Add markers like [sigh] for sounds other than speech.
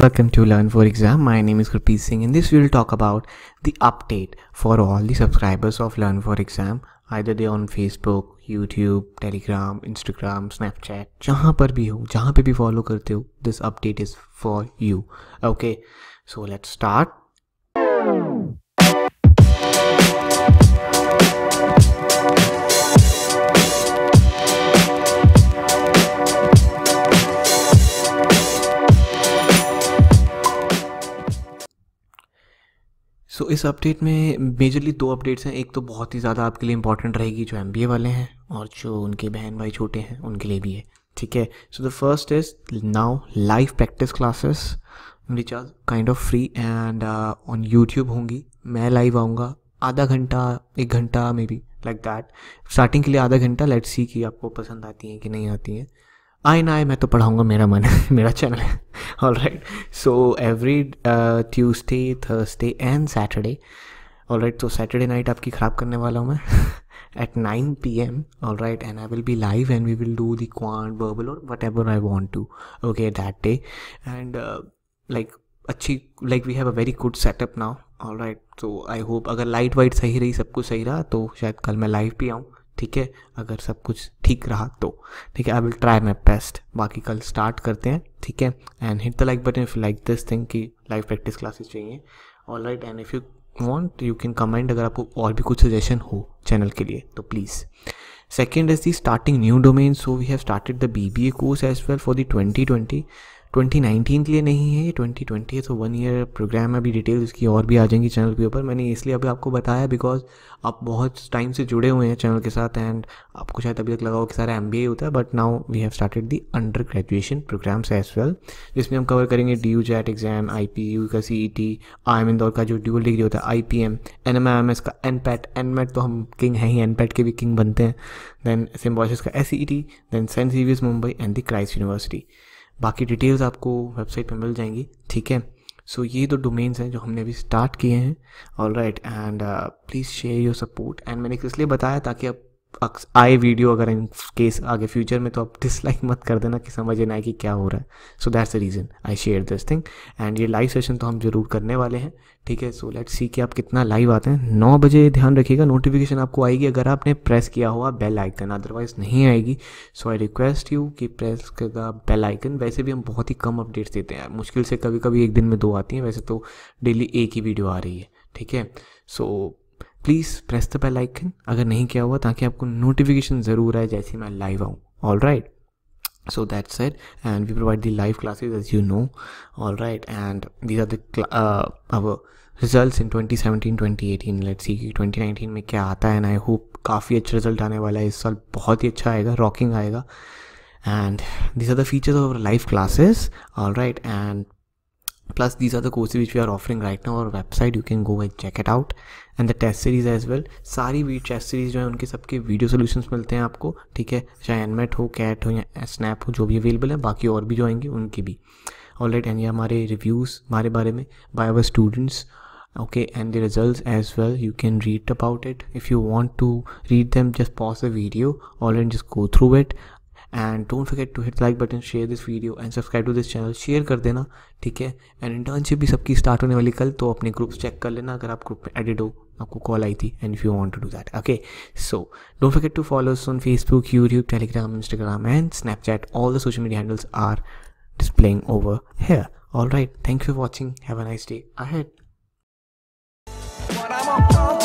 Welcome to Learn for Exam. My name is Kripi Singh. In this, we will talk about the update for all the subscribers of Learn for Exam. Either they on Facebook, YouTube, Telegram, Instagram, Snapchat, जहाँ पर भी हो, जहाँ पे भी follow करते हो, this update is for you. Okay, so let's start. So so, इस अपडेट में मेजरली दो अपडेट्स हैं एक तो बहुत ही ज़्यादा आपके लिए इंपॉर्टेंट रहेगी जो एम वाले हैं और जो उनके बहन भाई छोटे हैं उनके लिए भी है ठीक है so the first is now live practice classes which are kind of free and on YouTube होंगी मैं लाइव आऊँगा आधा घंटा एक घंटा maybe like that starting के लिए आधा घंटा लेट सी कि आपको पसंद आती हैं कि नहीं आती हैं आए ना आए मैं तो पढ़ाऊँगा मेरा मन [laughs] मेरा चैनल है all right so every Tuesday Thursday and Saturday all right तो सैटरडे नाइट आपकी ख़राब करने वाला हूँ मैं eight nine P M all right and I will be live and we will do the quant verbal और whatever I want to okay that day and like अच्छी like we have a very good setup now all right तो I hope अगर light white सही रही सब कुछ सही रहा तो शायद कल मैं लाइव भी आऊँ ठीक है अगर सब कुछ ठीक रहा तो ठीक है I will try my best बाकी कल स्टार्ट करते हैं ठीक है and hit the like button if like this thing की लाइव प्रैक्टिस क्लासेस चाहिए all right and if you want you can comment अगर आपको और भी कुछ सजेशन हो चैनल के लिए तो please second starting new domain so we have started the B B A course as well for the twenty twenty 2019 के लिए नहीं है ये 2020 है तो वन ईयर प्रोग्राम है अभी डिटेल्स इसकी और भी आ जाएंगी चैनल के ऊपर मैंने इसलिए अभी आपको बताया बिकॉज आप बहुत टाइम से जुड़े हुए हैं चैनल के साथ एंड आपको शायद अभी तक लगा हो कि सारा एम होता है but now we have started the under graduation programs as well जिसमें हम कवर करेंगे D U JAT exam I P U C E T I M एम इंदौर का जो ड्यूअल डिग्री होता है I P M N M M S का N PAT N MAT तो हम किंग हैं ही एन पैट के भी किंग बनते हैं देन सिम्बॉसिस का S E T then saint सीवियस Mumbai and the Christ university बाकी डिटेल्स आपको वेबसाइट पर मिल जाएंगी ठीक है सो so, ये दो डोमेन्स हैं जो हमने अभी स्टार्ट किए हैं all right and please share your support and मैंने इसलिए बताया ताकि आप आए वीडियो अगर इन केस आगे फ्यूचर में तो आप डिसलाइक मत कर देना कि समझ ना आए कि क्या हो रहा है so that's a reason I share this thing and ये लाइव सेशन तो हम जरूर करने वाले हैं ठीक है सो लेट सी कि आप कितना लाइव आते हैं नौ बजे ध्यान रखिएगा नोटिफिकेशन आपको आएगी अगर आपने प्रेस किया हुआ बेल आइकन अदरवाइज नहीं आएगी सो आई रिक्वेस्ट यू कि प्रेस करेगा बेल आइकन वैसे भी हम बहुत ही कम अपडेट्स देते हैं मुश्किल से कभी कभी एक दिन में दो आती हैं वैसे तो डेली एक ही वीडियो आ रही है ठीक है so please press the bell icon अगर नहीं किया हुआ ताकि आपको नोटिफिकेशन ज़रूर आए जैसे मैं लाइव आऊँ all right so that's set and we provide the live classes as you know all right and these are their result in twenty seventeen twenty eighteen let see twenty nineteen में क्या आता है and I hope काफ़ी अच्छा result आने वाला है इस साल बहुत ही अच्छा आएगा रॉकिंग आएगा and these are the features of live classes all right and plus these are the courses which we are offering right now our website you can go and check it out and the test series as well सारी वी test series जो है उनके सबके video solutions मिलते हैं आपको ठीक है चाहे एनमेट हो कैट हो या स्नैप हो जो भी अवेलेबल है बाकी और भी जो आएंगे उनकी भी ऑल राइट एंड ये हमारे रिव्यूज़ हमारे बारे में by our students okay and the results as well you can read about it if you want to read them just pause the video or then just go through it and don't forget to hit like button share this video and subscribe to this channel share कर देना ठीक है and internship भी सबकी start होने वाली कल तो अपने ग्रुप्स चेक कर लेना अगर आप ग्रुप में एडिड हो आपको कॉल आई थी and if you want to do that okay so don't forget to follow on Facebook YouTube Telegram Instagram and Snapchat all the social media handles are displaying over here. Alright, thank you for watching. Have a nice day ahead.